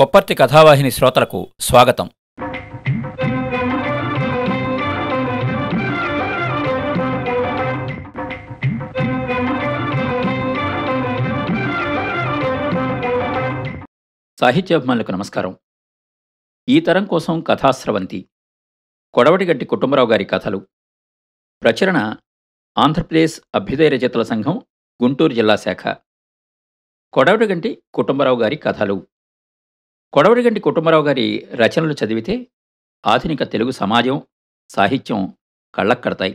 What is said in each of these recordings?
కొప్పర్తి కథావాహిని శ్రోతలకు స్వాగతం సాహిత్యాభిమానులకు నమస్కారం ఈ తరం కోసం కథాశ్రవంతి కొడవటిగట్టి కుటుంబరావు గారి కథలు ప్రచురణ ఆంధ్రప్రదేశ్ అభ్యుదయ రచయితల సంఘం గుంటూరు జిల్లా శాఖ కొడవటిగంటి కుటుంబరావు గారి కథలు కొడవరిగంటి కుటుంబరావు గారి రచనలు చదివితే ఆధునిక తెలుగు సమాజం సాహిత్యం కళ్ళక్కడతాయి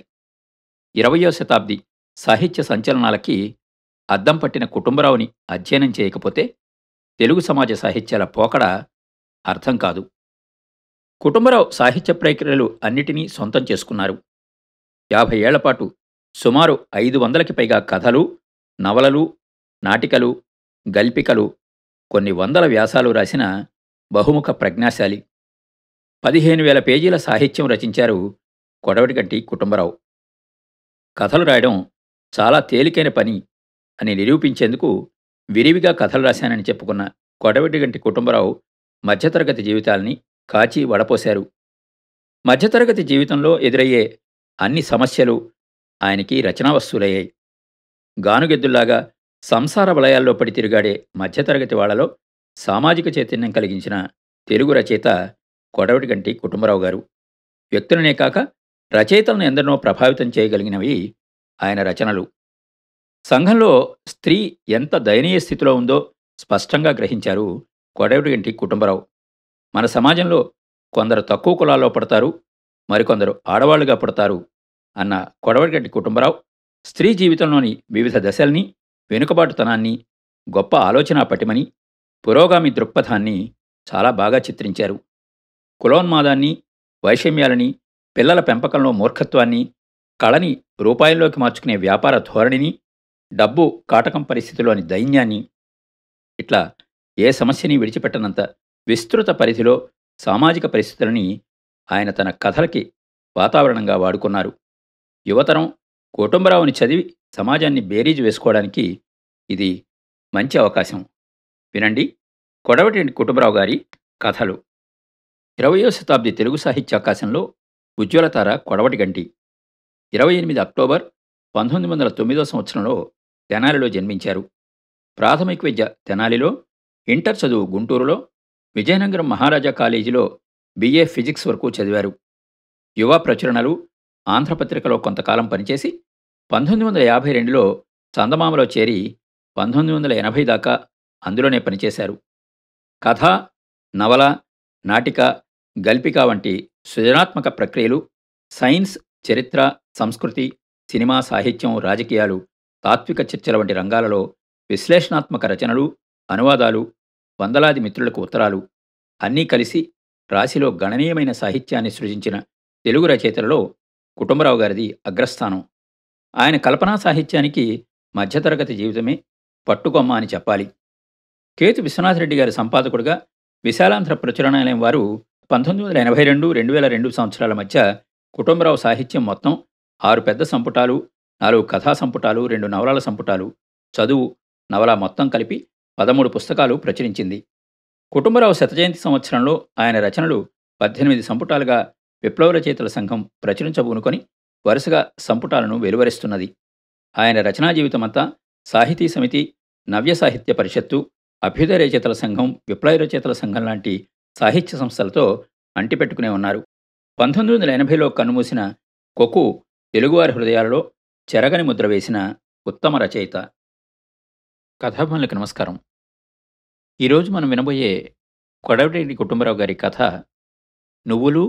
ఇరవయో శతాబ్ది సాహిత్య సంచలనాలకి అద్దం పట్టిన కుటుంబరావుని అధ్యయనం చేయకపోతే తెలుగు సమాజ సాహిత్యాల పోకడ అర్థం కాదు కుటుంబరావు సాహిత్య ప్రక్రియలు అన్నిటినీ సొంతం చేసుకున్నారు యాభై ఏళ్లపాటు సుమారు ఐదు వందలకి పైగా కథలు నవలలు నాటికలు గల్పికలు కొన్ని వందల వ్యాసాలు రాసిన బహుముఖ ప్రజ్ఞాశాలి పదిహేను వేల పేజీల సాహిత్యం రచించారు కొడవటికంటి కుటుంబరావు కథలు రాయడం చాలా తేలికైన పని అని నిరూపించేందుకు విరివిగా కథలు రాశానని చెప్పుకున్న కొడవటిగంటి కుటుంబరావు మధ్యతరగతి జీవితాల్ని కాచి వడపోశారు మధ్యతరగతి జీవితంలో ఎదురయ్యే అన్ని సమస్యలు ఆయనకి రచనా వస్తువులయ్యాయి గానుగెద్దుల్లాగా సంసార వలయాల్లో పడి తిరుగాడే మధ్యతరగతి వాళ్లలో సామాజిక చైతన్యం కలిగించిన తెలుగు రచయిత కొడవటిగంటి కుటుంబరావు గారు వ్యక్తులనే కాక రచయితలను ఎందరినో ప్రభావితం చేయగలిగినవి ఆయన రచనలు సంఘంలో స్త్రీ ఎంత దయనీయ స్థితిలో ఉందో స్పష్టంగా గ్రహించారు కొడవటిగంటి కుటుంబరావు మన సమాజంలో కొందరు తక్కువ కులాల్లో పడతారు మరికొందరు ఆడవాళ్లుగా పడతారు అన్న కొడవటిగంటి కుటుంబరావు స్త్రీ జీవితంలోని వివిధ దశల్ని వెనుకబాటుతనాన్ని గొప్ప ఆలోచనా పటిమని పురోగామి దృక్పథాన్ని చాలా బాగా చిత్రించారు కులోన్మాదాన్ని వైషమ్యాలని పిల్లల పెంపకంలో మూర్ఖత్వాన్ని కళని రూపాయల్లోకి మార్చుకునే వ్యాపార ధోరణిని డబ్బు కాటకం పరిస్థితిలోని దైన్యాన్ని ఇట్లా ఏ సమస్యని విడిచిపెట్టనంత విస్తృత పరిధిలో సామాజిక పరిస్థితులని ఆయన తన కథలకి వాతావరణంగా వాడుకున్నారు యువతరం కుటుంబరావుని చదివి సమాజాన్ని బేరీజు వేసుకోవడానికి ఇది మంచి అవకాశం వినండి కొడవటి కుటుంబరావు గారి కథలు ఇరవయో శతాబ్ది తెలుగు సాహిత్య ఆకాశంలో ఉజ్వలతార కొడవటి గంటి ఇరవై ఎనిమిది అక్టోబర్ పంతొమ్మిది వందల తొమ్మిదో సంవత్సరంలో తెనాలిలో జన్మించారు ప్రాథమిక విద్య తెనాలిలో ఇంటర్ చదువు గుంటూరులో విజయనగరం మహారాజా కాలేజీలో బిఏ ఫిజిక్స్ వరకు చదివారు యువ ప్రచురణలు ఆంధ్రపత్రికలో కొంతకాలం పనిచేసి పంతొమ్మిది వందల యాభై రెండులో చందమామలో చేరి పంతొమ్మిది వందల ఎనభై దాకా అందులోనే పనిచేశారు కథ నవల నాటిక గల్పిక వంటి సృజనాత్మక ప్రక్రియలు సైన్స్ చరిత్ర సంస్కృతి సినిమా సాహిత్యం రాజకీయాలు తాత్విక చర్చల వంటి రంగాలలో విశ్లేషణాత్మక రచనలు అనువాదాలు వందలాది మిత్రులకు ఉత్తరాలు అన్నీ కలిసి రాశిలో గణనీయమైన సాహిత్యాన్ని సృజించిన తెలుగు రచయితలలో కుటుంబరావు గారిది అగ్రస్థానం ఆయన కల్పనా సాహిత్యానికి మధ్యతరగతి జీవితమే పట్టుకొమ్మ అని చెప్పాలి కేతు విశ్వనాథరెడ్డి గారి సంపాదకుడుగా విశాలాంధ్ర ప్రచురణాలయం వారు పంతొమ్మిది వందల ఎనభై రెండు రెండు వేల రెండు సంవత్సరాల మధ్య కుటుంబరావు సాహిత్యం మొత్తం ఆరు పెద్ద సంపుటాలు నాలుగు కథా సంపుటాలు రెండు నవలల సంపుటాలు చదువు నవల మొత్తం కలిపి పదమూడు పుస్తకాలు ప్రచురించింది కుటుంబరావు శతజయంతి సంవత్సరంలో ఆయన రచనలు పద్దెనిమిది సంపుటాలుగా విప్లవ రచయితల సంఘం ప్రచురించబూనుకొని వరుసగా సంపుటాలను వెలువరిస్తున్నది ఆయన రచనా జీవితమంతా సాహితీ సమితి నవ్య సాహిత్య పరిషత్తు అభ్యుదయ రచయితల సంఘం విప్లవ రచయితల సంఘం లాంటి సాహిత్య సంస్థలతో అంటిపెట్టుకునే ఉన్నారు పంతొమ్మిది వందల ఎనభైలో కన్నుమూసిన కొకు తెలుగువారి హృదయాలలో చెరగని ముద్ర వేసిన ఉత్తమ రచయిత కథాభవనులకు నమస్కారం ఈరోజు మనం వినబోయే కొడవటిరెడ్డి కుటుంబరావు గారి కథ నువ్వులు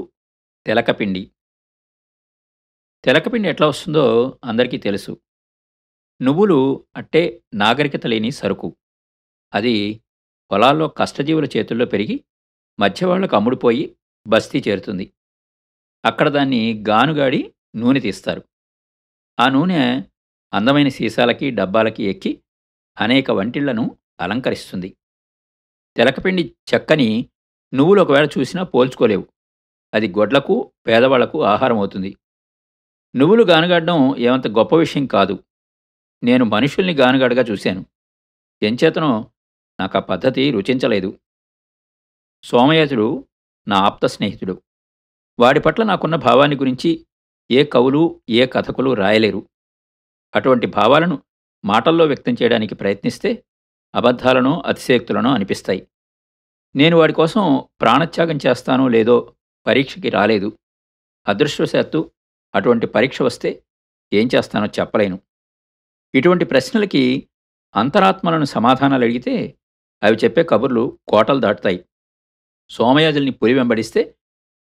తెలకపిండి తెలకపిండి ఎట్లా వస్తుందో అందరికీ తెలుసు నువ్వులు అంటే నాగరికత లేని సరుకు అది పొలాల్లో కష్టజీవుల చేతుల్లో పెరిగి మధ్యవాళ్లకు అమ్ముడుపోయి బస్తీ చేరుతుంది అక్కడ దాన్ని గానుగాడి నూనె తీస్తారు ఆ నూనె అందమైన సీసాలకి డబ్బాలకి ఎక్కి అనేక వంటిళ్లను అలంకరిస్తుంది తెలకపిండి చెక్కని నువ్వులు ఒకవేళ చూసినా పోల్చుకోలేవు అది గొడ్లకు పేదవాళ్లకు ఆహారం అవుతుంది నువ్వులు గానుగడ్డం ఏమంత గొప్ప విషయం కాదు నేను మనుషుల్ని గానుగాడుగా చూశాను ఎంచేతనో నాకు ఆ పద్ధతి రుచించలేదు సోమయాజుడు నా ఆప్త స్నేహితుడు వాడి పట్ల నాకున్న భావాన్ని గురించి ఏ కవులు ఏ కథకులు రాయలేరు అటువంటి భావాలను మాటల్లో వ్యక్తం చేయడానికి ప్రయత్నిస్తే అబద్ధాలను అతిశయక్తులను అనిపిస్తాయి నేను వాడి కోసం ప్రాణత్యాగం చేస్తానో లేదో పరీక్షకి రాలేదు అదృష్టవశాత్తు అటువంటి పరీక్ష వస్తే ఏం చేస్తానో చెప్పలేను ఇటువంటి ప్రశ్నలకి అంతరాత్మలను సమాధానాలు అడిగితే అవి చెప్పే కబుర్లు కోటలు దాటుతాయి సోమయాజుల్ని పులి వెంబడిస్తే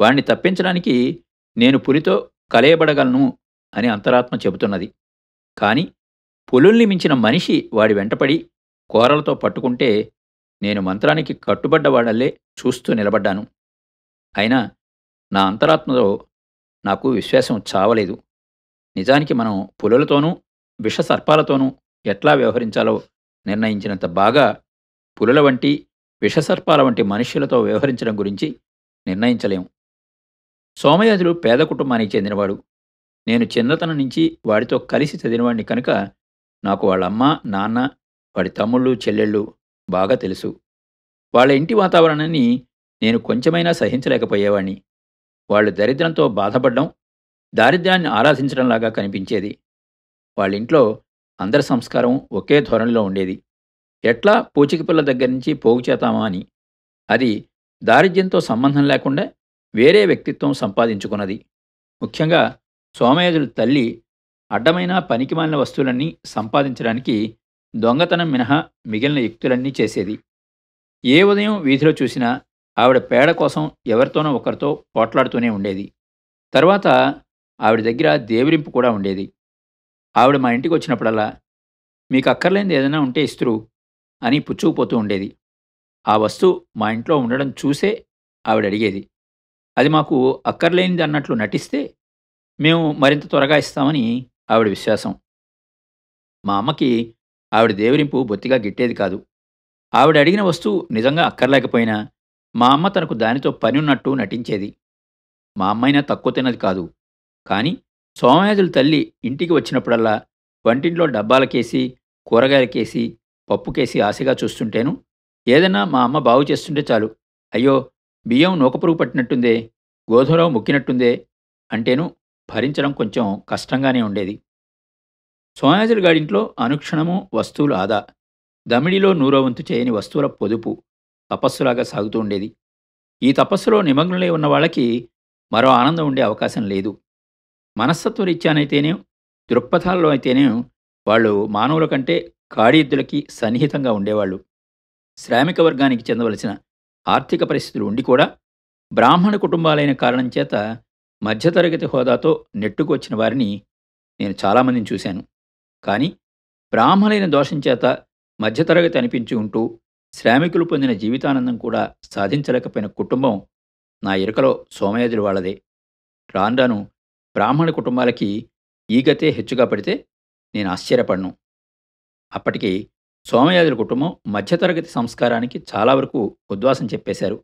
వాణ్ణి తప్పించడానికి నేను పులితో కలయబడగలను అని అంతరాత్మ చెబుతున్నది కానీ పులుల్ని మించిన మనిషి వాడి వెంటపడి కోరలతో పట్టుకుంటే నేను మంత్రానికి కట్టుబడ్డవాడల్లే చూస్తూ నిలబడ్డాను అయినా నా అంతరాత్మలో నాకు విశ్వాసం చావలేదు నిజానికి మనం పులులతోనూ విష సర్పాలతోనూ ఎట్లా వ్యవహరించాలో నిర్ణయించినంత బాగా పులుల వంటి విషసర్పాల వంటి మనుష్యులతో వ్యవహరించడం గురించి నిర్ణయించలేము సోమయాజులు పేద కుటుంబానికి చెందినవాడు నేను చిన్నతనం నుంచి వాడితో కలిసి చదివినవాడిని కనుక నాకు వాళ్ళమ్మ నాన్న వాడి తమ్ముళ్ళు చెల్లెళ్ళు బాగా తెలుసు వాళ్ళ ఇంటి వాతావరణాన్ని నేను కొంచెమైనా సహించలేకపోయేవాణ్ణి వాళ్ళు దరిద్రంతో బాధపడడం దారిద్ర్యాన్ని ఆరాధించడంలాగా కనిపించేది వాళ్ళింట్లో అందరి సంస్కారం ఒకే ధోరణిలో ఉండేది ఎట్లా పూచికి పిల్ల దగ్గర నుంచి పోగు చేతామా అని అది దారిద్ర్యంతో సంబంధం లేకుండా వేరే వ్యక్తిత్వం సంపాదించుకున్నది ముఖ్యంగా సోమయాజుల తల్లి అడ్డమైన పనికిమాలిన వస్తువులన్నీ సంపాదించడానికి దొంగతనం మినహా మిగిలిన యుక్తులన్నీ చేసేది ఏ ఉదయం వీధిలో చూసినా ఆవిడ పేడ కోసం ఎవరితోనో ఒకరితో పోట్లాడుతూనే ఉండేది తర్వాత ఆవిడ దగ్గర దేవరింపు కూడా ఉండేది ఆవిడ మా ఇంటికి వచ్చినప్పుడల్లా మీకు అక్కర్లేనిది ఏదైనా ఉంటే ఇస్త్రు అని పుచ్చుకుపోతూ ఉండేది ఆ వస్తువు మా ఇంట్లో ఉండడం చూసే ఆవిడ అడిగేది అది మాకు అక్కర్లేనిది అన్నట్లు నటిస్తే మేము మరింత త్వరగా ఇస్తామని ఆవిడ విశ్వాసం మా అమ్మకి ఆవిడ దేవరింపు బొత్తిగా గిట్టేది కాదు ఆవిడ అడిగిన వస్తువు నిజంగా అక్కర్లేకపోయినా మా అమ్మ తనకు దానితో పని ఉన్నట్టు నటించేది మా అమ్మైనా తక్కువ తిన్నది కాదు కానీ సోమయాజుల తల్లి ఇంటికి వచ్చినప్పుడల్లా వంటింట్లో డబ్బాలకేసి కూరగాయలకేసి పప్పుకేసి ఆశగా చూస్తుంటేను ఏదైనా మా అమ్మ బాగు చేస్తుంటే చాలు అయ్యో బియ్యం నూకపురుగు పట్టినట్టుందే గోధుమరావు ముక్కినట్టుందే అంటేను భరించడం కొంచెం కష్టంగానే ఉండేది సోమయాజుల గాడింట్లో అనుక్షణము వస్తువులు ఆదా దమిడిలో నూరవంతు చేయని వస్తువుల పొదుపు తపస్సులాగా సాగుతూ ఉండేది ఈ తపస్సులో నిమగ్నులై ఉన్న వాళ్ళకి మరో ఆనందం ఉండే అవకాశం లేదు మనస్తత్వరీత్యానైతేనే దృక్పథాల్లో అయితేనే వాళ్ళు మానవుల కంటే కాడీద్దులకి సన్నిహితంగా ఉండేవాళ్ళు శ్రామిక వర్గానికి చెందవలసిన ఆర్థిక పరిస్థితులు ఉండి కూడా బ్రాహ్మణ కుటుంబాలైన కారణం చేత మధ్యతరగతి హోదాతో నెట్టుకొచ్చిన వారిని నేను చాలామందిని చూశాను కానీ బ్రాహ్మణైన దోషం చేత మధ్యతరగతి అనిపించి ఉంటూ శ్రామికులు పొందిన జీవితానందం కూడా సాధించలేకపోయిన కుటుంబం నా ఇరుకలో సోమయాజుల వాళ్ళదే రాను రాను బ్రాహ్మణ కుటుంబాలకి ఈ గతే హెచ్చుగా పడితే నేను ఆశ్చర్యపడను అప్పటికి సోమయాజుల కుటుంబం మధ్యతరగతి సంస్కారానికి చాలా వరకు ఉద్వాసం చెప్పేశారు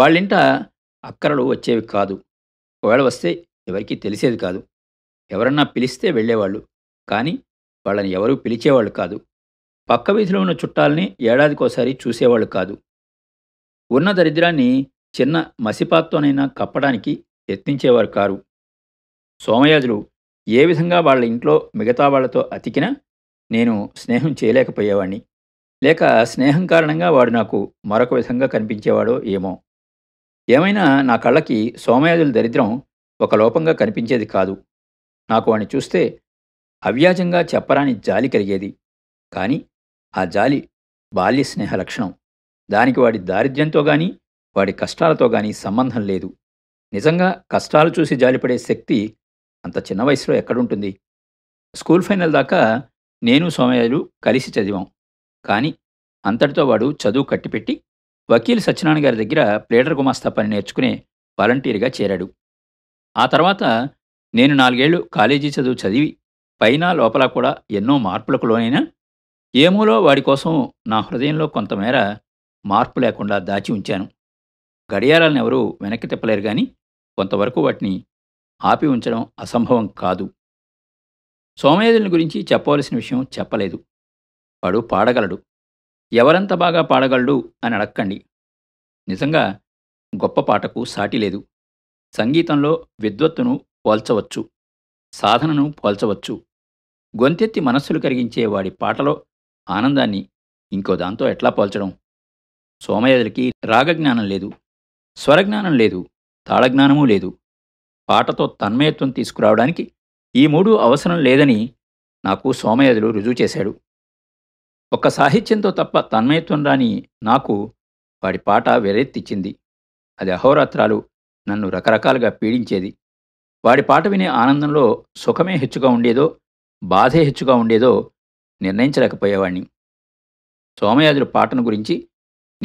వాళ్ళింట అక్కరలు వచ్చేవి కాదు ఒకవేళ వస్తే ఎవరికీ తెలిసేది కాదు ఎవరన్నా పిలిస్తే వెళ్ళేవాళ్ళు కానీ వాళ్ళని ఎవరూ పిలిచేవాళ్ళు కాదు పక్క వీధిలో ఉన్న చుట్టాలని ఏడాదికోసారి చూసేవాళ్ళు కాదు ఉన్న దరిద్రాన్ని చిన్న మసిపాత్తోనైనా కప్పడానికి యత్నించేవారు కారు సోమయాజులు ఏ విధంగా వాళ్ళ ఇంట్లో మిగతా వాళ్లతో అతికినా నేను స్నేహం చేయలేకపోయేవాణ్ణి లేక స్నేహం కారణంగా వాడు నాకు మరొక విధంగా కనిపించేవాడో ఏమో ఏమైనా నా కళ్ళకి సోమయాజుల దరిద్రం ఒక లోపంగా కనిపించేది కాదు నాకు వాణ్ణి చూస్తే అవ్యాజంగా చెప్పరాని జాలి కలిగేది కానీ ఆ జాలి బాల్య స్నేహ లక్షణం దానికి వాడి దారిద్ర్యంతో కానీ వాడి కష్టాలతో కానీ సంబంధం లేదు నిజంగా కష్టాలు చూసి జాలిపడే శక్తి అంత చిన్న వయసులో ఎక్కడుంటుంది స్కూల్ ఫైనల్ దాకా నేను సోమయ్యలు కలిసి చదివాం కానీ అంతటితో వాడు చదువు కట్టిపెట్టి వకీల్ సత్యనారాయణ గారి దగ్గర ప్లేడర్ గుమాస్తా పని నేర్చుకునే వాలంటీర్గా చేరాడు ఆ తర్వాత నేను నాలుగేళ్లు కాలేజీ చదువు చదివి పైన లోపల కూడా ఎన్నో మార్పులకు లోనైనా ఏమూలో వాడి కోసం నా హృదయంలో కొంతమేర మార్పు లేకుండా దాచి ఉంచాను గడియారాలను ఎవరూ వెనక్కి తిప్పలేరు కానీ కొంతవరకు వాటిని ఆపి ఉంచడం అసంభవం కాదు సోమయాజుని గురించి చెప్పవలసిన విషయం చెప్పలేదు వాడు పాడగలడు ఎవరంత బాగా పాడగలడు అని అడక్కండి నిజంగా గొప్ప పాటకు సాటి లేదు సంగీతంలో విద్వత్తును పోల్చవచ్చు సాధనను పోల్చవచ్చు గొంతెత్తి మనస్సులు కరిగించే వాడి పాటలో ఆనందాన్ని ఇంకో దాంతో ఎట్లా పోల్చడం సోమయాజులకి రాగజ్ఞానం లేదు స్వరజ్ఞానం లేదు తాళజ్ఞానమూ లేదు పాటతో తన్మయత్వం తీసుకురావడానికి ఈ మూడు అవసరం లేదని నాకు సోమయాజులు రుజువు చేశాడు ఒక్క సాహిత్యంతో తప్ప తన్మయత్వం రాని నాకు వాడి పాట వెరెత్తిచ్చింది అది అహోరాత్రాలు నన్ను రకరకాలుగా పీడించేది వాడి పాట వినే ఆనందంలో సుఖమే హెచ్చుగా ఉండేదో బాధే హెచ్చుగా ఉండేదో నిర్ణయించలేకపోయేవాణ్ణి సోమయాజుల పాటను గురించి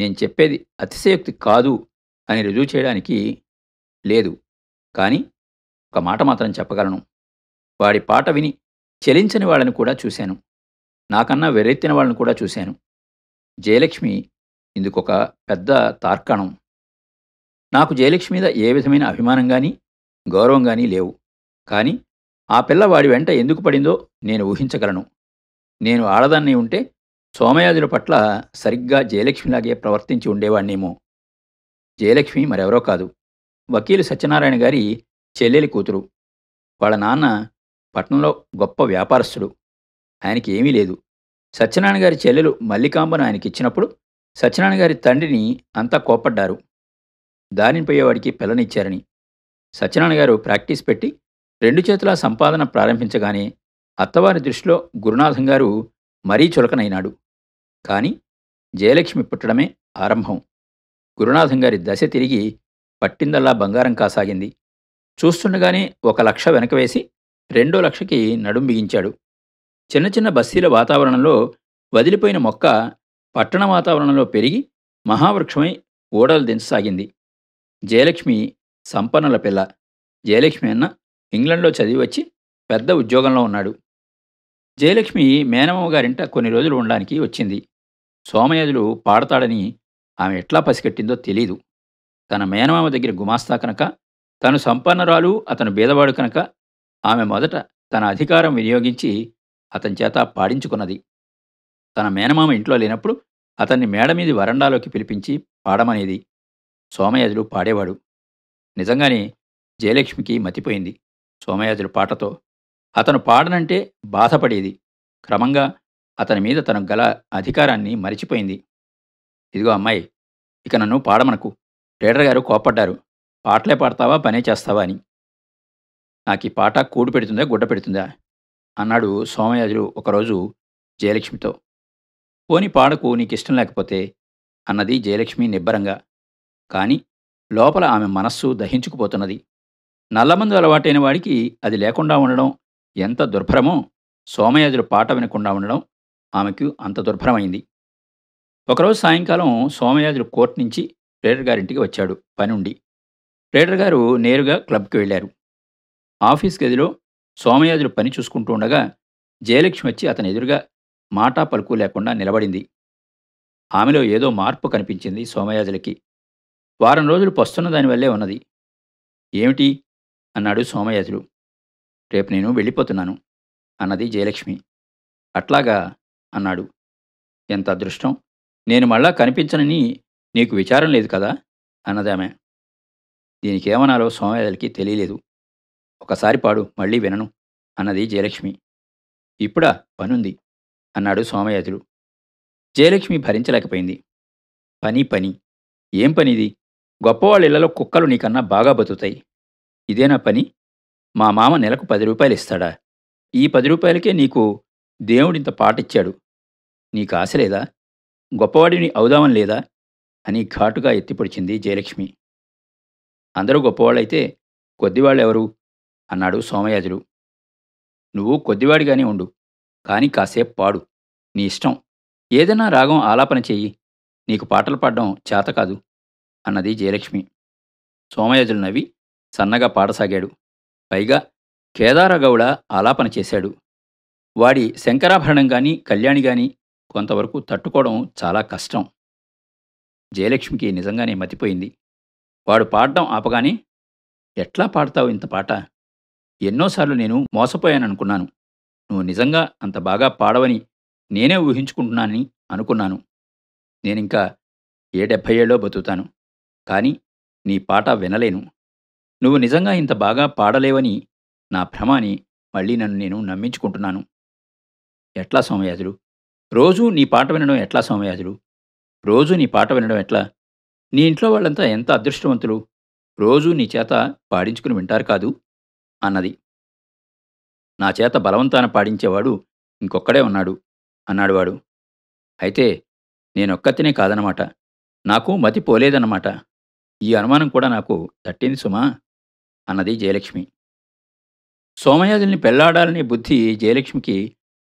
నేను చెప్పేది అతిశయోక్తి కాదు అని రుజువు చేయడానికి లేదు కానీ ఒక మాట మాత్రం చెప్పగలను వాడి పాట విని చెలించని వాళ్ళని కూడా చూశాను నాకన్నా వెర్రెత్తిన వాళ్ళని కూడా చూశాను జయలక్ష్మి ఇందుకొక పెద్ద తార్కాణం నాకు జయలక్ష్మి మీద ఏ విధమైన అభిమానం కానీ గౌరవం కానీ లేవు కానీ ఆ పిల్ల వాడి వెంట ఎందుకు పడిందో నేను ఊహించగలను నేను ఆడదాన్ని ఉంటే సోమయాజుల పట్ల సరిగ్గా జయలక్ష్మిలాగే ప్రవర్తించి ఉండేవాణ్ణేమో జయలక్ష్మి మరెవరో కాదు వకీలు సత్యనారాయణ గారి చెల్లెలి కూతురు వాళ్ళ నాన్న పట్నంలో గొప్ప వ్యాపారస్తుడు ఆయనకి ఏమీ లేదు సత్యనారాయణ గారి చెల్లెలు మల్లికాంబను ఆయనకి ఇచ్చినప్పుడు సత్యనారాయణ గారి తండ్రిని అంతా కోప్పడ్డారు పోయేవాడికి పిల్లనిచ్చారని సత్యనారాయణ గారు ప్రాక్టీస్ పెట్టి రెండు చేతుల సంపాదన ప్రారంభించగానే అత్తవారి దృష్టిలో గురునాథం గారు మరీ చులకనైనాడు కానీ జయలక్ష్మి పుట్టడమే ఆరంభం గురునాథం గారి దశ తిరిగి పట్టిందల్లా బంగారం కాసాగింది చూస్తుండగానే ఒక లక్ష వెనకవేసి రెండో లక్షకి నడుం బిగించాడు చిన్న చిన్న బస్సీల వాతావరణంలో వదిలిపోయిన మొక్క పట్టణ వాతావరణంలో పెరిగి మహావృక్షమై ఓడలు దించసాగింది జయలక్ష్మి సంపన్నుల పిల్ల జయలక్ష్మి అన్న ఇంగ్లండ్లో చదివి వచ్చి పెద్ద ఉద్యోగంలో ఉన్నాడు జయలక్ష్మి మేనమ్మ గారింట కొన్ని రోజులు ఉండడానికి వచ్చింది సోమయాజులు పాడతాడని ఆమె ఎట్లా పసిగట్టిందో తెలీదు తన మేనమామ దగ్గర గుమాస్తా కనుక తను సంపన్నరాలు అతను బీదవాడు కనుక ఆమె మొదట తన అధికారం వినియోగించి అతని చేత పాడించుకున్నది తన మేనమామ ఇంట్లో లేనప్పుడు అతన్ని మేడ మీది వరండాలోకి పిలిపించి పాడమనేది సోమయాజులు పాడేవాడు నిజంగానే జయలక్ష్మికి మతిపోయింది సోమయాజుల పాటతో అతను పాడనంటే బాధపడేది క్రమంగా అతని మీద తన గల అధికారాన్ని మరిచిపోయింది ఇదిగో అమ్మాయి ఇక నన్ను పాడమనకు లీడర్ గారు కోపడ్డారు పాటలే పాడతావా పనే చేస్తావా అని నాకు ఈ పాట కూడు పెడుతుందా గుడ్డ పెడుతుందా అన్నాడు సోమయాజులు ఒకరోజు జయలక్ష్మితో పోని పాడకు నీకు ఇష్టం లేకపోతే అన్నది జయలక్ష్మి నిబ్బరంగా కానీ లోపల ఆమె మనస్సు దహించుకుపోతున్నది నల్లమందు అలవాటైన వాడికి అది లేకుండా ఉండడం ఎంత దుర్భరమో సోమయాజులు పాట వినకుండా ఉండడం ఆమెకు అంత దుర్భరమైంది ఒకరోజు సాయంకాలం సోమయాజులు కోర్టు నుంచి ట్రేడర్ గారింటికి వచ్చాడు పని ఉండి రేడర్ గారు నేరుగా క్లబ్కి వెళ్ళారు ఆఫీస్ గదిలో సోమయాజులు పని చూసుకుంటూ ఉండగా జయలక్ష్మి వచ్చి అతని ఎదురుగా మాటా పలుకు లేకుండా నిలబడింది ఆమెలో ఏదో మార్పు కనిపించింది సోమయాజులకి వారం రోజులు పస్తున్న దానివల్లే ఉన్నది ఏమిటి అన్నాడు సోమయాజులు రేపు నేను వెళ్ళిపోతున్నాను అన్నది జయలక్ష్మి అట్లాగా అన్నాడు ఎంత అదృష్టం నేను మళ్ళా కనిపించనని నీకు విచారం లేదు కదా అన్నదామె దీనికి ఏమనాలో సోమవేదలకి తెలియలేదు ఒకసారి పాడు మళ్ళీ వినను అన్నది జయలక్ష్మి ఇప్పుడా పనుంది అన్నాడు సోమయాజుడు జయలక్ష్మి భరించలేకపోయింది పని పని ఏం పనిది గొప్పవాళ్ళ ఇళ్లలో కుక్కలు నీకన్నా బాగా బతుకుతాయి ఇదేనా పని మా మామ నెలకు పది రూపాయలు ఇస్తాడా ఈ పది రూపాయలకే నీకు దేవుడింత పాటిచ్చాడు నీకు ఆశ లేదా గొప్పవాడిని అవుదామని లేదా అని ఘాటుగా ఎత్తిపొడిచింది జయలక్ష్మి అందరూ గొప్పవాళ్ళైతే కొద్దివాళ్ళెవరు అన్నాడు సోమయాజులు నువ్వు కొద్దివాడిగానే ఉండు కాని కాసేపు పాడు నీ ఇష్టం ఏదైనా రాగం ఆలాపన చెయ్యి నీకు పాటలు పాడడం చేత కాదు అన్నది జయలక్ష్మి సోమయాజులు నవ్వి సన్నగా పాడసాగాడు పైగా కేదారగౌడ ఆలాపన చేశాడు వాడి శంకరాభరణం కానీ కళ్యాణి కొంతవరకు తట్టుకోవడం చాలా కష్టం జయలక్ష్మికి నిజంగానే మతిపోయింది వాడు పాడడం ఆపగానే ఎట్లా పాడతావు ఇంత పాట ఎన్నోసార్లు నేను మోసపోయాననుకున్నాను నువ్వు నిజంగా అంత బాగా పాడవని నేనే ఊహించుకుంటున్నానని అనుకున్నాను నేనింకా ఏ డెబ్భై ఏళ్ళో బతుకుతాను కాని నీ పాట వినలేను నువ్వు నిజంగా ఇంత బాగా పాడలేవని నా భ్రమాని మళ్ళీ నన్ను నేను నమ్మించుకుంటున్నాను ఎట్లా సోమయాజుడు రోజూ నీ పాట వినడం ఎట్లా సోమయాజుడు రోజూ నీ పాట వినడం ఎట్లా నీ ఇంట్లో వాళ్ళంతా ఎంత అదృష్టవంతులు రోజూ నీ చేత పాడించుకుని వింటారు కాదు అన్నది నా చేత బలవంతాన పాడించేవాడు ఇంకొక్కడే ఉన్నాడు అన్నాడు వాడు అయితే నేనొక్కతినే కాదనమాట నాకు మతి పోలేదన్నమాట ఈ అనుమానం కూడా నాకు తట్టింది సుమా అన్నది జయలక్ష్మి సోమయాజుల్ని పెళ్లాడాలనే బుద్ధి జయలక్ష్మికి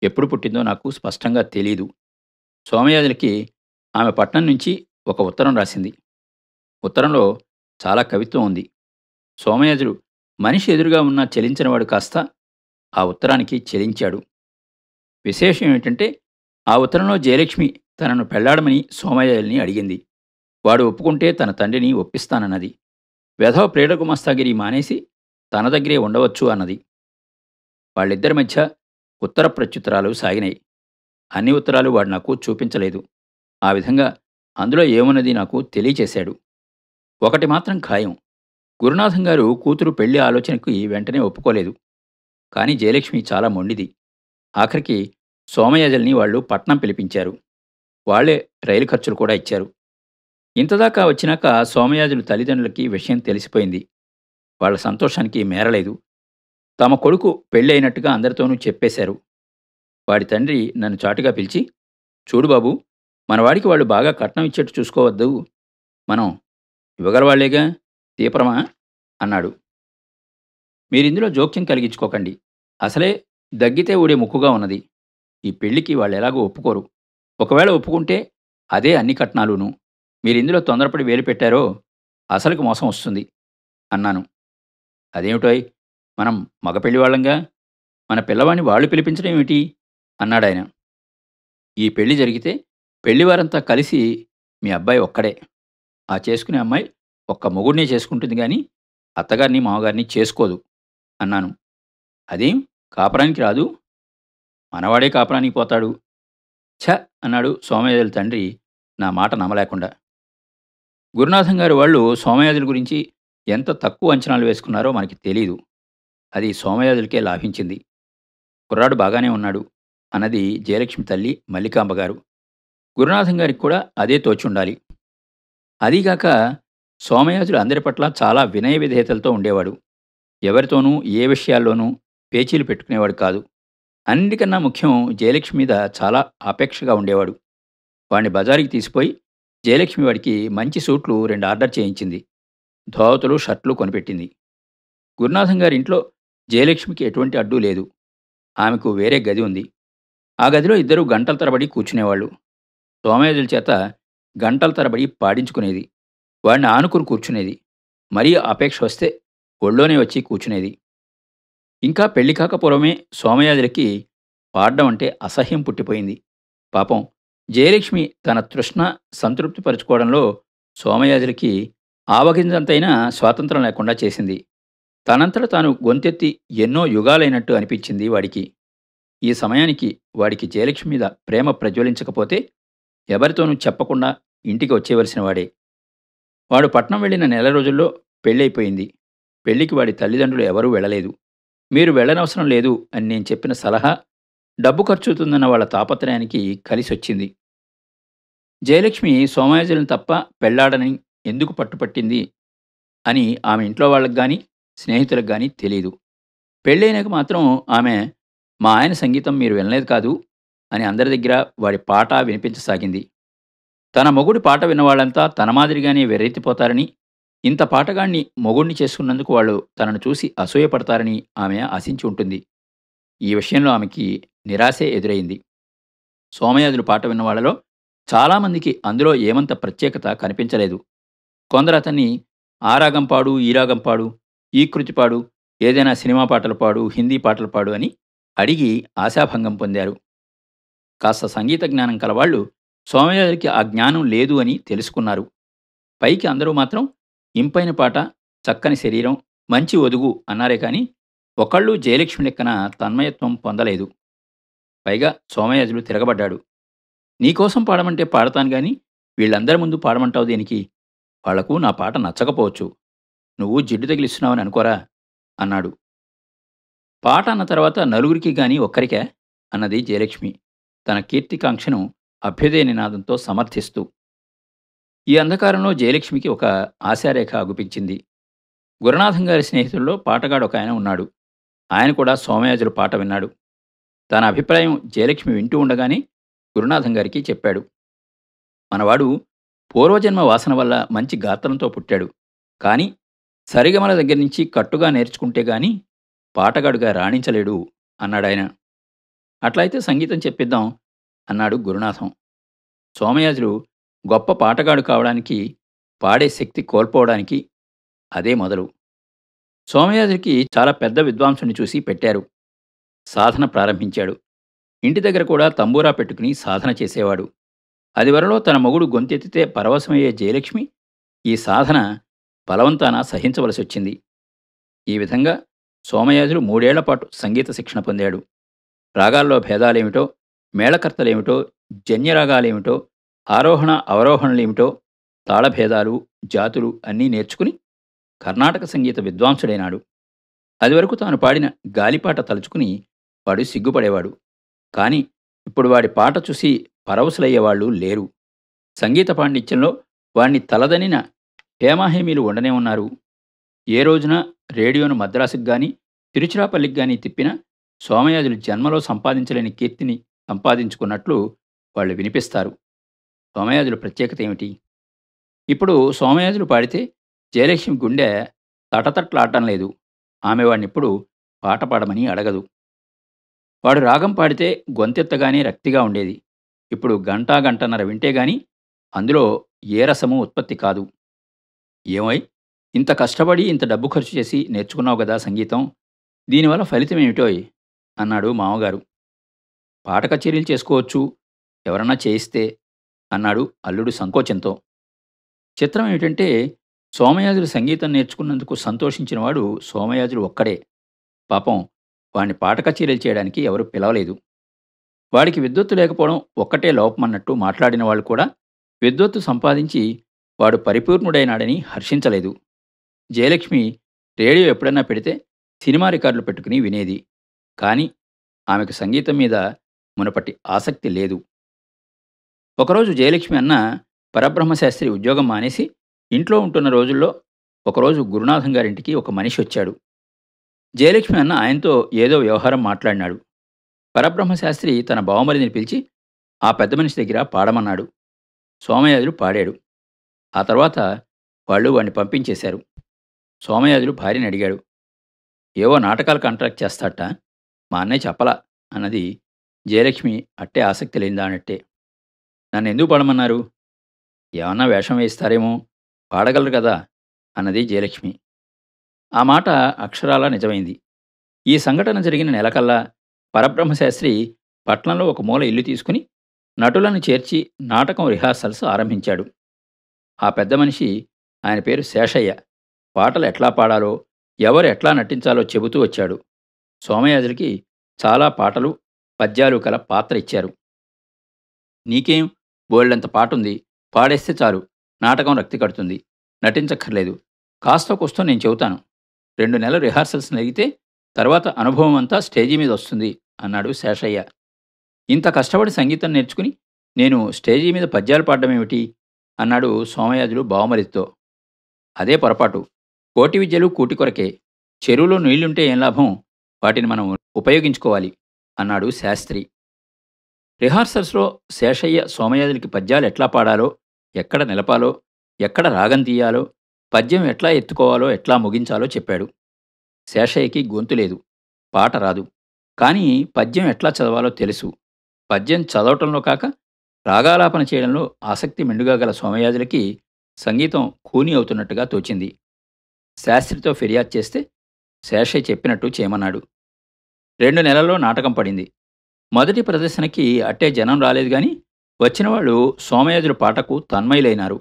ఎప్పుడు పుట్టిందో నాకు స్పష్టంగా తెలీదు సోమయాజులకి ఆమె పట్నం నుంచి ఒక ఉత్తరం రాసింది ఉత్తరంలో చాలా కవిత్వం ఉంది సోమయాజుడు మనిషి ఎదురుగా ఉన్న చెలించినవాడు కాస్త ఆ ఉత్తరానికి చెలించాడు విశేషం ఏమిటంటే ఆ ఉత్తరంలో జయలక్ష్మి తనను పెళ్లాడమని సోమయాజుల్ని అడిగింది వాడు ఒప్పుకుంటే తన తండ్రిని ఒప్పిస్తానన్నది వెధవ ప్రేడకుమస్తాగిరి మానేసి తన దగ్గరే ఉండవచ్చు అన్నది వాళ్ళిద్దరి మధ్య ఉత్తర ప్రత్యుత్తరాలు సాగినాయి అన్ని ఉత్తరాలు వాడు నాకు చూపించలేదు ఆ విధంగా అందులో ఏమున్నది నాకు తెలియచేశాడు ఒకటి మాత్రం ఖాయం గురునాథం గారు కూతురు పెళ్లి ఆలోచనకి వెంటనే ఒప్పుకోలేదు కానీ జయలక్ష్మి చాలా మొండిది ఆఖరికి సోమయాజల్ని వాళ్ళు పట్నం పిలిపించారు వాళ్లే రైలు ఖర్చులు కూడా ఇచ్చారు ఇంతదాకా వచ్చినాక సోమయాజులు తల్లిదండ్రులకి విషయం తెలిసిపోయింది వాళ్ళ సంతోషానికి మేరలేదు తమ కొడుకు పెళ్ళి అయినట్టుగా అందరితోనూ చెప్పేశారు వాడి తండ్రి నన్ను చాటుగా పిలిచి చూడు బాబు మనవాడికి వాళ్ళు బాగా కట్నం ఇచ్చేట్టు చూసుకోవద్దు మనం ఇవ్వగలవాళ్లేగా తీపరమా అన్నాడు మీరిందులో జోక్యం కలిగించుకోకండి అసలే దగ్గితే ఊడే ముక్కుగా ఉన్నది ఈ పెళ్లికి వాళ్ళు ఎలాగో ఒప్పుకోరు ఒకవేళ ఒప్పుకుంటే అదే అన్ని కట్నాలును మీరిందులో తొందరపడి వేలు పెట్టారో అసలుకి మోసం వస్తుంది అన్నాను అదేమిటోయ్ మనం మగ పెళ్లి వాళ్ళంగా మన పిల్లవాడిని వాళ్ళు పిలిపించడం ఏమిటి అన్నాడాయన ఈ పెళ్లి జరిగితే పెళ్లివారంతా కలిసి మీ అబ్బాయి ఒక్కడే ఆ చేసుకునే అమ్మాయి ఒక్క మొగుడినే చేసుకుంటుంది కానీ అత్తగారిని మామగారిని చేసుకోదు అన్నాను అదేం కాపురానికి రాదు మనవాడే కాపురానికి పోతాడు ఛ అన్నాడు సోమయాజుల తండ్రి నా మాట నమ్మలేకుండా గురునాథం గారు వాళ్ళు సోమయాజుల గురించి ఎంత తక్కువ అంచనాలు వేసుకున్నారో మనకి తెలీదు అది సోమయాజులకే లాభించింది కుర్రాడు బాగానే ఉన్నాడు అన్నది జయలక్ష్మి తల్లి మల్లికాంబ గారు గురునాథం గారికి కూడా అదే తోచుండాలి అదీగాక సోమయాజుడు అందరి పట్ల చాలా వినయ విధేయతలతో ఉండేవాడు ఎవరితోనూ ఏ విషయాల్లోనూ పేచీలు పెట్టుకునేవాడు కాదు అన్నిటికన్నా ముఖ్యం జయలక్ష్మి మీద చాలా ఆపేక్షగా ఉండేవాడు వాణ్ణి బజారుకి తీసిపోయి జయలక్ష్మి వాడికి మంచి సూట్లు రెండు ఆర్డర్ చేయించింది ధోవతులు షర్ట్లు కొనిపెట్టింది గురునాథం గారి ఇంట్లో జయలక్ష్మికి ఎటువంటి అడ్డు లేదు ఆమెకు వేరే గది ఉంది ఆ గదిలో ఇద్దరు గంటల తరబడి కూర్చునేవాళ్ళు సోమయాజుల చేత గంటల తరబడి పాడించుకునేది వాడిని ఆనుకుని కూర్చునేది మరీ అపేక్ష వస్తే ఒళ్ళోనే వచ్చి కూర్చునేది ఇంకా పెళ్లి కాకపూర్వమే సోమయాజులకి పాడడం అంటే అసహ్యం పుట్టిపోయింది పాపం జయలక్ష్మి తన తృష్ణ పరుచుకోవడంలో సోమయాజులకి ఆవగింజంతైనా స్వాతంత్రం లేకుండా చేసింది తనంతట తాను గొంతెత్తి ఎన్నో యుగాలైనట్టు అనిపించింది వాడికి ఈ సమయానికి వాడికి జయలక్ష్మి మీద ప్రేమ ప్రజ్వలించకపోతే ఎవరితోనూ చెప్పకుండా ఇంటికి వచ్చేవలసిన వాడే వాడు పట్నం వెళ్ళిన నెల రోజుల్లో పెళ్ళైపోయింది పెళ్లికి వాడి తల్లిదండ్రులు ఎవరూ వెళ్ళలేదు మీరు వెళ్ళనవసరం లేదు అని నేను చెప్పిన సలహా డబ్బు ఖర్చుతుందన్న వాళ్ళ తాపత్రయానికి కలిసొచ్చింది జయలక్ష్మి సోమయాజులను తప్ప పెళ్లాడని ఎందుకు పట్టుపట్టింది అని ఆమె ఇంట్లో వాళ్ళకి కానీ స్నేహితులకు కానీ తెలియదు పెళ్ళైనాక మాత్రం ఆమె మా ఆయన సంగీతం మీరు వినలేదు కాదు అని అందరి దగ్గర వాడి పాట వినిపించసాగింది తన మొగుడి పాట విన్నవాళ్ళంతా తన మాదిరిగానే వెర్రెత్తిపోతారని ఇంత పాటగాణ్ణి మొగుణ్ణి చేసుకున్నందుకు వాళ్ళు తనను చూసి అసూయపడతారని ఆమె ఆశించి ఉంటుంది ఈ విషయంలో ఆమెకి నిరాశే ఎదురైంది సోమయాజులు పాట విన్నవాళ్లలో చాలామందికి అందులో ఏమంత ప్రత్యేకత కనిపించలేదు కొందరు అతన్ని ఆరాగం పాడు ఈరాగం పాడు ఈ కృతి పాడు ఏదైనా సినిమా పాటలు పాడు హిందీ పాటలు పాడు అని అడిగి ఆశాభంగం పొందారు కాస్త సంగీత జ్ఞానం కలవాళ్ళు సోమయాజికి ఆ జ్ఞానం లేదు అని తెలుసుకున్నారు పైకి అందరూ మాత్రం ఇంపైన పాట చక్కని శరీరం మంచి ఒదుగు అన్నారే కానీ ఒకళ్ళు జయలక్ష్మి లెక్కన తన్మయత్వం పొందలేదు పైగా సోమయాజులు తిరగబడ్డాడు నీకోసం పాడమంటే పాడతాను గాని వీళ్ళందరి ముందు పాడమంటావు దేనికి వాళ్లకు నా పాట నచ్చకపోవచ్చు నువ్వు జిడ్డు తగిలిస్తున్నావని అనుకోరా అన్నాడు పాట అన్న తర్వాత నలుగురికి గాని ఒక్కరికే అన్నది జయలక్ష్మి తన కీర్తికాంక్షను అభ్యుదయ నినాదంతో సమర్థిస్తూ ఈ అంధకారంలో జయలక్ష్మికి ఒక ఆశారేఖ అగుపించింది గురునాథం గారి స్నేహితుల్లో పాటగాడు ఒక ఆయన ఉన్నాడు ఆయన కూడా సోమయాజులు పాట విన్నాడు తన అభిప్రాయం జయలక్ష్మి వింటూ ఉండగానే గురునాథం గారికి చెప్పాడు మనవాడు పూర్వజన్మ వాసన వల్ల మంచి గాత్రంతో పుట్టాడు కానీ సరిగమల దగ్గర నుంచి కట్టుగా నేర్చుకుంటే గాని పాటగాడుగా రాణించలేడు అన్నాడాయన అట్లా అయితే సంగీతం చెప్పిద్దాం అన్నాడు గురునాథం సోమయాజులు గొప్ప పాటగాడు కావడానికి పాడే శక్తి కోల్పోవడానికి అదే మొదలు సోమయాజుడికి చాలా పెద్ద విద్వాంసుని చూసి పెట్టారు సాధన ప్రారంభించాడు ఇంటి దగ్గర కూడా తంబూరా పెట్టుకుని సాధన చేసేవాడు అదివరలో తన మొగుడు గొంతెత్తితే పరవశమయ్యే జయలక్ష్మి ఈ సాధన బలవంతాన సహించవలసి వచ్చింది ఈ విధంగా సోమయాజులు మూడేళ్లపాటు సంగీత శిక్షణ పొందాడు రాగాల్లో భేదాలేమిటో మేళకర్తలేమిటో జన్యరాగాలేమిటో ఆరోహణ అవరోహణలేమిటో తాళభేదాలు జాతులు అన్నీ నేర్చుకుని కర్ణాటక సంగీత విద్వాంసుడైనాడు అదివరకు తాను పాడిన గాలిపాట తలుచుకుని వాడు సిగ్గుపడేవాడు కాని ఇప్పుడు వాడి పాట చూసి పరవశులయ్యేవాళ్ళు లేరు సంగీత పాండిత్యంలో వాణ్ణి తలదనిన హేమాహేమీలు ఉండనే ఉన్నారు ఏ రోజున రేడియోను మద్రాసుకు కానీ తిరుచిరాపల్లికి కానీ తిప్పినా సోమయాజులు జన్మలో సంపాదించలేని కీర్తిని సంపాదించుకున్నట్లు వాళ్ళు వినిపిస్తారు సోమయాజుల ప్రత్యేకత ఏమిటి ఇప్పుడు సోమయాజులు పాడితే జయలక్ష్మి గుండె తటతట్లాడటం లేదు ఆమె వాడిని ఇప్పుడు పాట పాడమని అడగదు వాడు రాగం పాడితే గొంతెత్తగానే రక్తిగా ఉండేది ఇప్పుడు గంటా గంటన్నర వింటే గాని అందులో ఏ రసము ఉత్పత్తి కాదు ఏమై ఇంత కష్టపడి ఇంత డబ్బు ఖర్చు చేసి నేర్చుకున్నావు కదా సంగీతం దీనివల్ల ఫలితం ఏమిటోయ్ అన్నాడు మామగారు పాట కచేరీలు చేసుకోవచ్చు ఎవరన్నా చేయిస్తే అన్నాడు అల్లుడు సంకోచంతో చిత్రం ఏమిటంటే సోమయాజులు సంగీతం నేర్చుకున్నందుకు సంతోషించినవాడు సోమయాజుడు ఒక్కడే పాపం వాడిని పాట కచేరీలు చేయడానికి ఎవరు పిలవలేదు వాడికి విద్యుత్తు లేకపోవడం ఒక్కటే లోపమన్నట్టు మాట్లాడిన వాళ్ళు కూడా విద్యుత్తు సంపాదించి వాడు పరిపూర్ణుడైనాడని హర్షించలేదు జయలక్ష్మి రేడియో ఎప్పుడైనా పెడితే సినిమా రికార్డులు పెట్టుకుని వినేది కానీ ఆమెకు సంగీతం మీద మునపటి ఆసక్తి లేదు ఒకరోజు జయలక్ష్మి అన్న పరబ్రహ్మశాస్త్రి ఉద్యోగం మానేసి ఇంట్లో ఉంటున్న రోజుల్లో ఒకరోజు గురునాథం గారింటికి ఒక మనిషి వచ్చాడు జయలక్ష్మి అన్న ఆయనతో ఏదో వ్యవహారం మాట్లాడినాడు పరబ్రహ్మశాస్త్రి తన బావమరిని పిలిచి ఆ పెద్ద మనిషి దగ్గర పాడమన్నాడు సోమయాజులు పాడాడు ఆ తర్వాత వాళ్ళు వాడిని పంపించేశారు సోమయాజులు భార్యని అడిగాడు ఏవో నాటకాలు కాంట్రాక్ట్ చేస్తాట మా అన్నయ్య చెప్పలా అన్నది జయలక్ష్మి అట్టే ఆసక్తి లేనిదా అన్నట్టే నన్ను ఎందుకు పడమన్నారు ఏమన్నా వేషం వేయిస్తారేమో పాడగలరు కదా అన్నది జయలక్ష్మి ఆ మాట అక్షరాలా నిజమైంది ఈ సంఘటన జరిగిన నెలకల్లా పరబ్రహ్మశాస్త్రి పట్నంలో ఒక మూల ఇల్లు తీసుకుని నటులను చేర్చి నాటకం రిహార్సల్స్ ఆరంభించాడు ఆ పెద్ద మనిషి ఆయన పేరు శేషయ్య పాటలు ఎట్లా పాడాలో ఎవరు ఎట్లా నటించాలో చెబుతూ వచ్చాడు సోమయాజులకి చాలా పాటలు పద్యాలు కల పాత్ర ఇచ్చారు నీకేం బోళ్ళంత పాటుంది పాడేస్తే చాలు నాటకం రక్తి కడుతుంది నటించక్కర్లేదు కాస్త కూస్తో నేను చెబుతాను రెండు నెలల రిహార్సల్స్ నడిగితే తర్వాత అనుభవం అంతా స్టేజీ మీద వస్తుంది అన్నాడు శేషయ్య ఇంత కష్టపడి సంగీతం నేర్చుకుని నేను స్టేజీ మీద పద్యాలు పాడడం ఏమిటి అన్నాడు సోమయాజులు బావమరితో అదే పొరపాటు కోటి విద్యలు కూటి కొరకే చెరువులో నీళ్లుంటే ఏం లాభం వాటిని మనం ఉపయోగించుకోవాలి అన్నాడు శాస్త్రి రిహార్సల్స్లో శేషయ్య సోమయాదులకి పద్యాలు ఎట్లా పాడాలో ఎక్కడ నిలపాలో ఎక్కడ రాగం తీయాలో పద్యం ఎట్లా ఎత్తుకోవాలో ఎట్లా ముగించాలో చెప్పాడు శేషయ్యకి గొంతు లేదు పాట రాదు కానీ పద్యం ఎట్లా చదవాలో తెలుసు పద్యం చదవటంలో కాక రాగాలాపన చేయడంలో ఆసక్తి మెండుగా గల సోమయాజులకి సంగీతం కూని అవుతున్నట్టుగా తోచింది శాస్త్రితో ఫిర్యాదు చేస్తే శేషయ్య చెప్పినట్టు చేయమన్నాడు రెండు నెలల్లో నాటకం పడింది మొదటి ప్రదర్శనకి అట్టే జనం రాలేదు గాని వచ్చిన వాళ్ళు పాటకు తన్మయులైనారు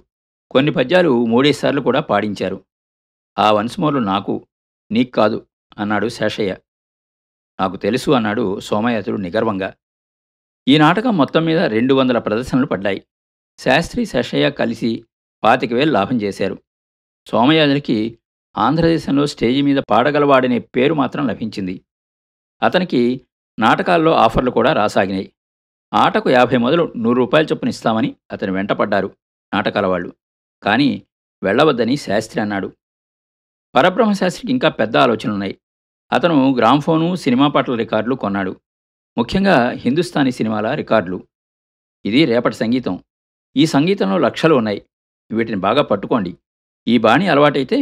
కొన్ని పద్యాలు మూడేసార్లు కూడా పాడించారు ఆ వన్స్మోర్లు నాకు నీకు కాదు అన్నాడు శేషయ్య నాకు తెలుసు అన్నాడు సోమయాజుడు నిగర్వంగా ఈ నాటకం మొత్తం మీద రెండు వందల ప్రదర్శనలు పడ్డాయి శాస్త్రి శేషయ్య కలిసి పాతిక వేలు లాభం చేశారు సోమయాజులకి ఆంధ్రదేశంలో స్టేజి మీద పాడగలవాడనే పేరు మాత్రం లభించింది అతనికి నాటకాల్లో ఆఫర్లు కూడా రాసాగినాయి ఆటకు యాభై మొదలు నూరు రూపాయల చొప్పున ఇస్తామని అతను వెంటపడ్డారు నాటకాల వాళ్ళు కానీ వెళ్ళవద్దని శాస్త్రి అన్నాడు పరబ్రహ్మశాస్త్రికి ఇంకా పెద్ద ఆలోచనలున్నాయి అతను గ్రామ్ఫోను సినిమా పాటల రికార్డులు కొన్నాడు ముఖ్యంగా హిందుస్థానీ సినిమాల రికార్డులు ఇది రేపటి సంగీతం ఈ సంగీతంలో లక్షలు ఉన్నాయి వీటిని బాగా పట్టుకోండి ఈ బాణి అలవాటైతే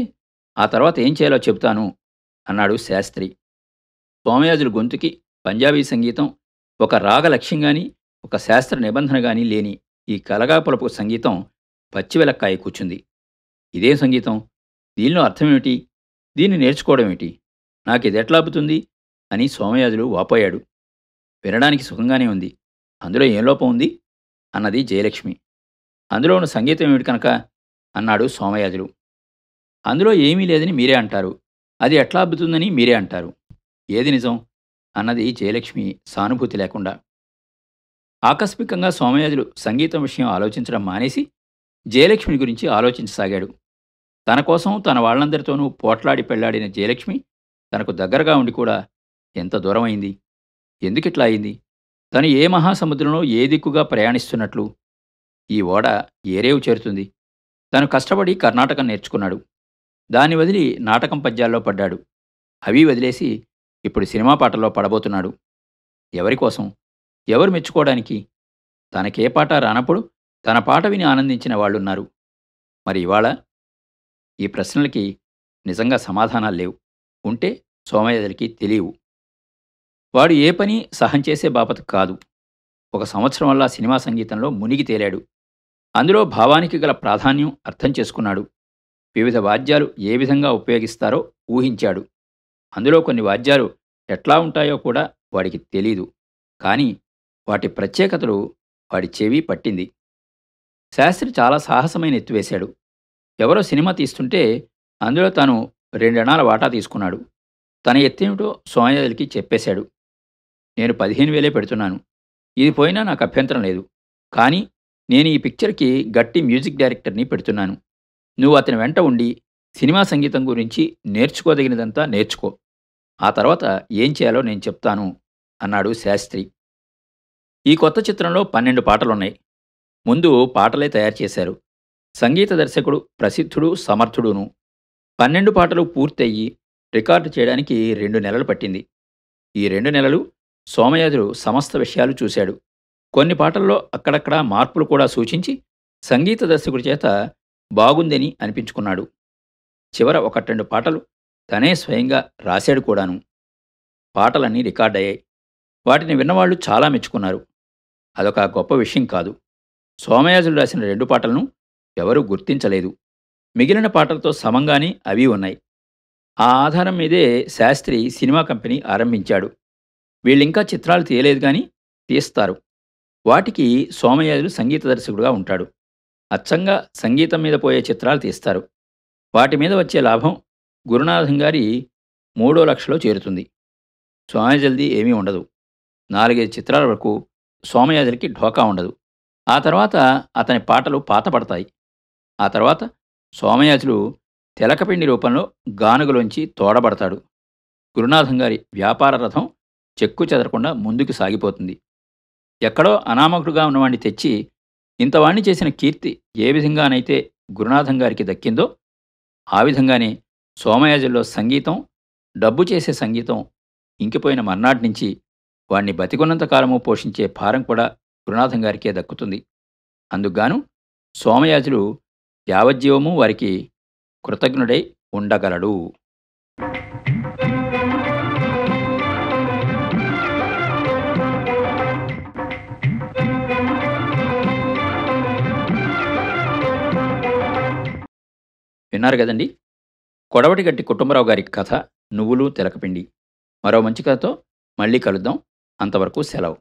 ఆ తర్వాత ఏం చేయాలో చెబుతాను అన్నాడు శాస్త్రి సోమయాజుల గొంతుకి పంజాబీ సంగీతం ఒక రాగ లక్ష్యం గాని ఒక శాస్త్ర నిబంధన గాని లేని ఈ కలగాపులపు సంగీతం పచ్చివెలక్కాయ కూర్చుంది ఇదే సంగీతం దీనిలో అర్థమేమిటి దీన్ని నేర్చుకోవడం ఏమిటి నాకు ఇదెట్లాపుతుంది అని సోమయాజులు వాపోయాడు వినడానికి సుఖంగానే ఉంది అందులో ఏం లోపం ఉంది అన్నది జయలక్ష్మి అందులో ఉన్న సంగీతం ఏమిటి కనుక అన్నాడు సోమయాజులు అందులో ఏమీ లేదని మీరే అంటారు అది ఎట్లా అబ్బుతుందని మీరే అంటారు ఏది నిజం అన్నది జయలక్ష్మి సానుభూతి లేకుండా ఆకస్మికంగా సోమయాజులు సంగీతం విషయం ఆలోచించడం మానేసి జయలక్ష్మి గురించి ఆలోచించసాగాడు తన కోసం తన వాళ్ళందరితోనూ పోట్లాడి పెళ్లాడిన జయలక్ష్మి తనకు దగ్గరగా ఉండి కూడా ఎంత దూరమైంది ఎందుకిట్లా అయింది తను ఏ మహాసముద్రంలో ఏ దిక్కుగా ప్రయాణిస్తున్నట్లు ఈ ఓడ ఏరేవు చేరుతుంది తను కష్టపడి కర్ణాటకం నేర్చుకున్నాడు దాన్ని వదిలి నాటకం పద్యాల్లో పడ్డాడు అవి వదిలేసి ఇప్పుడు సినిమా పాటలో పడబోతున్నాడు ఎవరికోసం ఎవరు మెచ్చుకోవడానికి తనకే పాట రానప్పుడు తన పాట విని ఆనందించిన వాళ్ళున్నారు మరి ఇవాళ ఈ ప్రశ్నలకి నిజంగా సమాధానాలు లేవు ఉంటే సోమయ్యలకి తెలియవు వాడు ఏ పని సహం చేసే బాపత కాదు ఒక సంవత్సరం వల్ల సినిమా సంగీతంలో మునిగి తేలాడు అందులో భావానికి గల ప్రాధాన్యం అర్థం చేసుకున్నాడు వివిధ వాద్యాలు ఏ విధంగా ఉపయోగిస్తారో ఊహించాడు అందులో కొన్ని వాద్యాలు ఎట్లా ఉంటాయో కూడా వాడికి తెలీదు కానీ వాటి ప్రత్యేకతలు వాడి చెవి పట్టింది శాస్త్రి చాలా సాహసమైన ఎత్తువేశాడు ఎవరో సినిమా తీస్తుంటే అందులో తాను రెండెణాల వాటా తీసుకున్నాడు తన ఎత్తేమిటో సోమయాజులకి చెప్పేశాడు నేను పదిహేను వేలే పెడుతున్నాను ఇది పోయినా నాకు అభ్యంతరం లేదు కానీ నేను ఈ పిక్చర్కి గట్టి మ్యూజిక్ డైరెక్టర్ని పెడుతున్నాను నువ్వు అతని వెంట ఉండి సినిమా సంగీతం గురించి నేర్చుకోదగినదంతా నేర్చుకో ఆ తర్వాత ఏం చేయాలో నేను చెప్తాను అన్నాడు శాస్త్రి ఈ కొత్త చిత్రంలో పన్నెండు పాటలున్నాయి ముందు పాటలే తయారు చేశారు సంగీత దర్శకుడు ప్రసిద్ధుడు సమర్థుడును పన్నెండు పాటలు పూర్తయ్యి రికార్డు చేయడానికి రెండు నెలలు పట్టింది ఈ రెండు నెలలు సోమయాజుడు సమస్త విషయాలు చూశాడు కొన్ని పాటల్లో అక్కడక్కడా మార్పులు కూడా సూచించి సంగీత దర్శకుడి చేత బాగుందని అనిపించుకున్నాడు చివర ఒకటి రెండు పాటలు తనే స్వయంగా రాశాడు కూడాను పాటలన్నీ రికార్డయ్యాయి వాటిని విన్నవాళ్ళు చాలా మెచ్చుకున్నారు అదొక గొప్ప విషయం కాదు సోమయాజులు రాసిన రెండు పాటలను ఎవరూ గుర్తించలేదు మిగిలిన పాటలతో సమంగానే అవి ఉన్నాయి ఆ ఆధారం మీదే శాస్త్రి సినిమా కంపెనీ ఆరంభించాడు వీళ్ళింకా చిత్రాలు తీయలేదు కానీ తీస్తారు వాటికి సోమయాజులు సంగీత దర్శకుడుగా ఉంటాడు అచ్చంగా సంగీతం మీద పోయే చిత్రాలు తీస్తారు వాటి మీద వచ్చే లాభం గురునాథం గారి మూడో లక్షలో చేరుతుంది స్వామి ఏమీ ఉండదు నాలుగైదు చిత్రాల వరకు సోమయాజులకి ఢోకా ఉండదు ఆ తర్వాత అతని పాటలు పాతపడతాయి ఆ తర్వాత సోమయాజులు తెలకపిండి రూపంలో గానుగలోంచి తోడబడతాడు గురునాథం గారి వ్యాపార రథం చెక్కు చెదరకుండా ముందుకు సాగిపోతుంది ఎక్కడో అనామకుడుగా ఉన్నవాణ్ణి తెచ్చి ఇంతవాణ్ణి చేసిన కీర్తి ఏ విధంగానైతే గురునాథం గారికి దక్కిందో ఆ విధంగానే సోమయాజుల్లో సంగీతం డబ్బు చేసే సంగీతం ఇంకిపోయిన మర్నాటి నుంచి వాణ్ణి బతికున్నంత కాలము పోషించే భారం కూడా గురునాథం గారికే దక్కుతుంది అందుకుగాను సోమయాజులు యావజ్జీవము వారికి కృతజ్ఞుడై ఉండగలడు విన్నారు కదండి కొడవటి గట్టి కుటుంబరావు గారి కథ నువ్వులు తెలకపిండి మరో మంచి కథతో మళ్ళీ కలుద్దాం అంతవరకు సెలవు